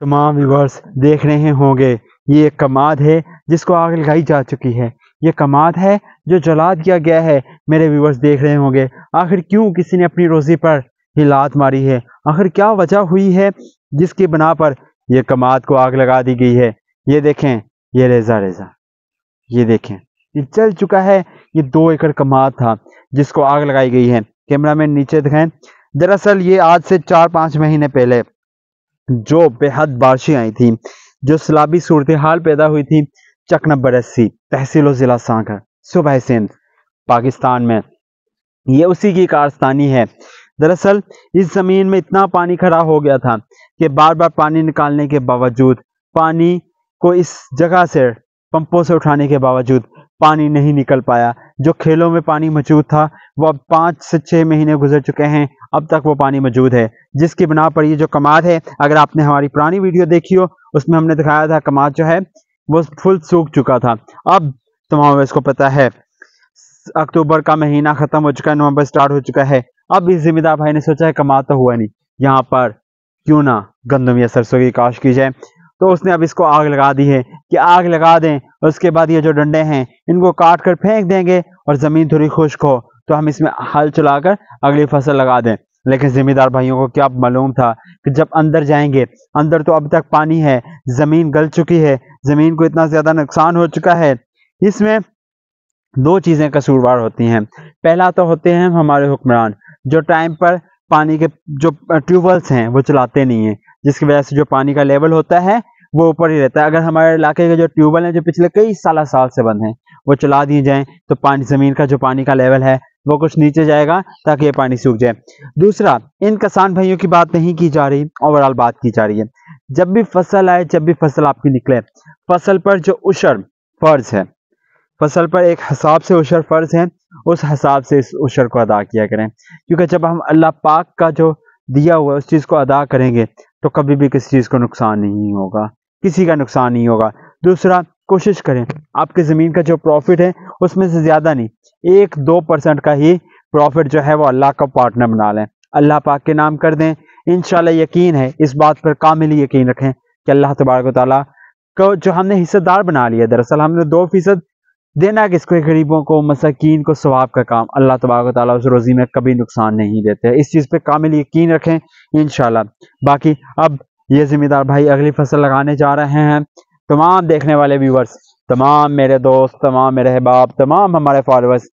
तमाम व्यूवर्स देख रहे होंगे ये एक कमाद है जिसको आग लगाई जा चुकी है ये कमाद है जो जला दिया गया है मेरे व्यूवर्स देख रहे होंगे आखिर क्यों किसी ने अपनी रोज़ी पर ही लात मारी है आखिर क्या वजह हुई है जिसकी बना पर यह कमाद को आग लगा दी गई है ये देखें ये रेजा रेजा ये देखें ये चल चुका है ये दो एकड़ कमाद था जिसको आग लगाई गई है कैमरा मैन नीचे दिखाएं दरअसल ये आज से चार पाँच महीने पहले जो बेहद बारिशें आई थी जो सलाबी सूरत हाल पैदा हुई थी चकना बरसी तहसील ज़िला सांकर सुबह सिंध पाकिस्तान में ये उसी की कारस्तानी है दरअसल इस ज़मीन में इतना पानी खड़ा हो गया था कि बार बार पानी निकालने के बावजूद पानी को इस जगह से पंपों से उठाने के बावजूद पानी नहीं निकल पाया जो खेलों में पानी मौजूद था वह अब पाँच से छः महीने गुजर चुके हैं अब तक वो पानी मौजूद है जिसकी बिना पर ये जो कमाद है अगर आपने हमारी पुरानी वीडियो देखी हो उसमें हमने दिखाया था कमाद जो है वो फुल सूख चुका था अब तमाम इसको पता है अक्टूबर का महीना ख़त्म हो चुका है नवंबर स्टार्ट हो चुका है अब इस जिम्मेदार भाई ने सोचा है कमाद तो हुआ नहीं यहाँ पर क्यों ना गंदम या सरसों की काश की जाए तो उसने अब इसको आग लगा दी है कि आग लगा दें उसके बाद ये जो डंडे हैं इनको काट कर फेंक देंगे और ज़मीन थोड़ी खुश्क हो तो हम इसमें हल चलाकर अगली फसल लगा दें लेकिन जिम्मेदार भाइयों को क्या मालूम था कि जब अंदर जाएंगे अंदर तो अब तक पानी है ज़मीन गल चुकी है ज़मीन को इतना ज़्यादा नुकसान हो चुका है इसमें दो चीज़ें कसूरवार होती हैं पहला तो होते हैं हमारे हुक्मरान जो टाइम पर पानी के जो ट्यूबवेल्स हैं वो चलाते नहीं हैं जिसकी वजह से जो पानी का लेवल होता है वो ऊपर ही रहता है अगर हमारे इलाके के जो ट्यूबवेल हैं जो पिछले कई साल साल से बंद हैं वो चला दिए जाएं तो पानी ज़मीन का जो पानी का लेवल है वो कुछ नीचे जाएगा ताकि ये पानी सूख जाए दूसरा इन किसान भाइयों की बात नहीं की जा रही ओवरऑल बात की जा रही है जब भी फसल आए जब भी फसल आपकी निकले फसल पर जो उशर फर्ज है फसल पर एक हिसाब से उशर फर्ज है उस हिसाब से इस उशर को अदा किया करें क्योंकि जब हम अल्लाह पाक का जो दिया हुआ है उस चीज़ को अदा करेंगे तो कभी भी किसी चीज़ को नुकसान नहीं होगा किसी का नुकसान नहीं होगा दूसरा कोशिश करें आपके ज़मीन का जो प्रॉफिट है उसमें से ज़्यादा नहीं एक दो परसेंट का ही प्रॉफिट जो है वो अल्लाह का पार्टनर बना लें अल्लाह पाक के नाम कर दें इन यकीन है इस बात पर कामिली यकीन रखें कि अल्लाह तबारक ताली को जो हमने हिस्सेदार बना लिया दरअसल हमने दो फीसद देना किसको गरीबों को मसाकिन को स्वाब का काम अल्लाह तबाक उस रोज़ी में कभी नुकसान नहीं देते इस चीज़ पे कामिल यकीन रखें इन बाकी अब ये ज़िम्मेदार भाई अगली फसल लगाने जा रहे हैं तमाम देखने वाले व्यूवर्स तमाम मेरे दोस्त तमाम मेरे अहबाब तमाम हमारे फॉलोअर्स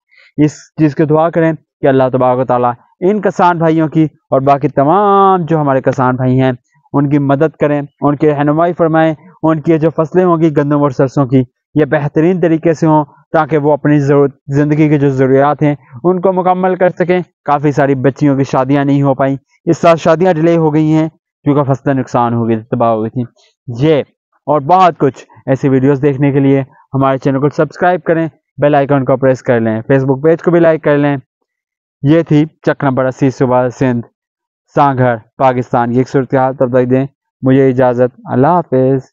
इस चीज़ की दुआ करें कि अल्लाह तबाक इन किसान भाइयों की और बाकी तमाम जो हमारे किसान भाई हैं उनकी मदद करें उनकी रहनुमाई फरमाएं उनकी जो फसलें होंगी गंदम और सरसों की या बेहतरीन तरीके से हों ताकि वो अपनी ज़रूरत ज़िंदगी की जो ज़रूरियात हैं उनको मुकम्मल कर सकें काफ़ी सारी बच्चियों की शादियाँ नहीं हो पाई इस साल शादियाँ डिले हो गई हैं क्योंकि फसलें नुकसान हो गई तबाह हो गई थी ये और बहुत कुछ ऐसी वीडियोस देखने के लिए हमारे चैनल को सब्सक्राइब करें बेल आइकन को प्रेस कर लें फेसबुक पेज को भी लाइक कर लें ये थी चक नंबर अस्सी सुबह सिंध सांगर पाकिस्तान की एक सूरत हाल तब तक दें मुझे इजाज़त अल्लाह हाफिज़